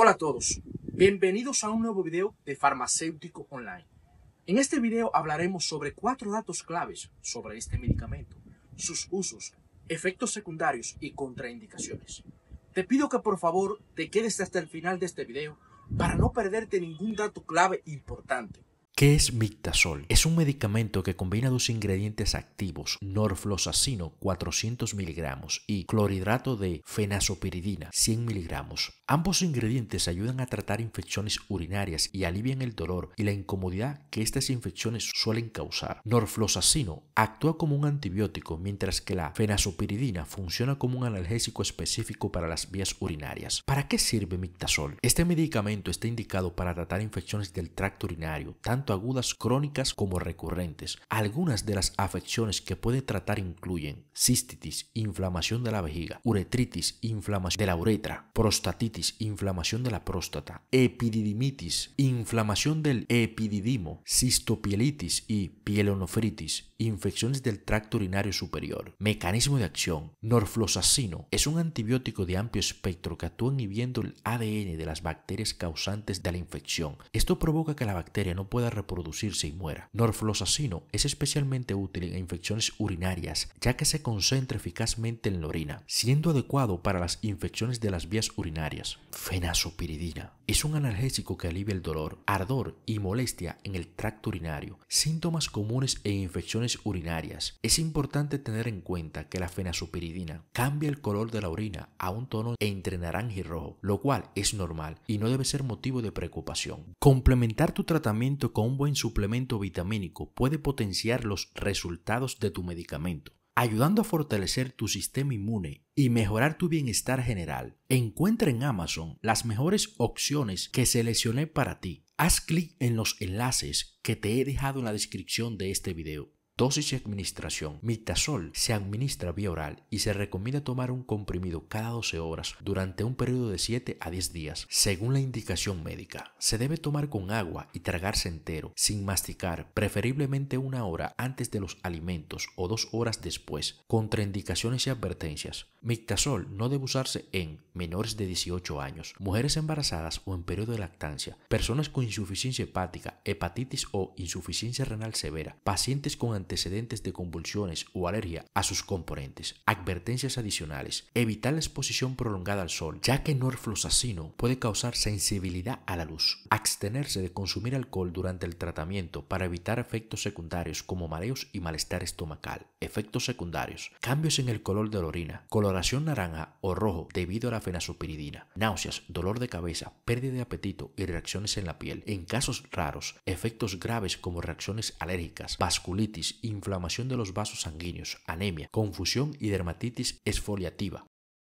Hola a todos, bienvenidos a un nuevo video de Farmacéutico Online. En este video hablaremos sobre cuatro datos claves sobre este medicamento, sus usos, efectos secundarios y contraindicaciones. Te pido que por favor te quedes hasta el final de este video para no perderte ningún dato clave importante. ¿Qué es Mictasol? Es un medicamento que combina dos ingredientes activos, Norflosacino 400 miligramos y clorhidrato de fenazopiridina 100 miligramos. Ambos ingredientes ayudan a tratar infecciones urinarias y alivian el dolor y la incomodidad que estas infecciones suelen causar. Norflosacino actúa como un antibiótico mientras que la fenazopiridina funciona como un analgésico específico para las vías urinarias. ¿Para qué sirve Mictasol? Este medicamento está indicado para tratar infecciones del tracto urinario, tanto agudas crónicas como recurrentes. Algunas de las afecciones que puede tratar incluyen cistitis, inflamación de la vejiga, uretritis, inflamación de la uretra, prostatitis, inflamación de la próstata, epididimitis, inflamación del epididimo, cistopielitis y pielonofritis, infecciones del tracto urinario superior. Mecanismo de acción. Norflosacino es un antibiótico de amplio espectro que actúa inhibiendo el ADN de las bacterias causantes de la infección. Esto provoca que la bacteria no pueda reproducirse y muera. Norflosacino es especialmente útil en infecciones urinarias, ya que se concentra eficazmente en la orina, siendo adecuado para las infecciones de las vías urinarias. Fenazopiridina es un analgésico que alivia el dolor, ardor y molestia en el tracto urinario, síntomas comunes en infecciones urinarias. Es importante tener en cuenta que la fenazopiridina cambia el color de la orina a un tono entre naranja y rojo, lo cual es normal y no debe ser motivo de preocupación. Complementar tu tratamiento con un buen suplemento vitamínico puede potenciar los resultados de tu medicamento, ayudando a fortalecer tu sistema inmune y mejorar tu bienestar general. Encuentra en Amazon las mejores opciones que seleccioné para ti. Haz clic en los enlaces que te he dejado en la descripción de este video. Dosis y administración. Mitasol se administra vía oral y se recomienda tomar un comprimido cada 12 horas durante un periodo de 7 a 10 días, según la indicación médica. Se debe tomar con agua y tragarse entero, sin masticar, preferiblemente una hora antes de los alimentos o dos horas después. Contraindicaciones y advertencias. Mictasol no debe usarse en menores de 18 años, mujeres embarazadas o en periodo de lactancia, personas con insuficiencia hepática, hepatitis o insuficiencia renal severa, pacientes con antecedentes de convulsiones o alergia a sus componentes. Advertencias adicionales. Evitar la exposición prolongada al sol, ya que norfloxacino puede causar sensibilidad a la luz. Abstenerse de consumir alcohol durante el tratamiento para evitar efectos secundarios como mareos y malestar estomacal. Efectos secundarios. Cambios en el color de la orina, coloración naranja o rojo debido a la supiridina náuseas, dolor de cabeza, pérdida de apetito y reacciones en la piel. En casos raros, efectos graves como reacciones alérgicas, vasculitis, inflamación de los vasos sanguíneos, anemia, confusión y dermatitis esfoliativa.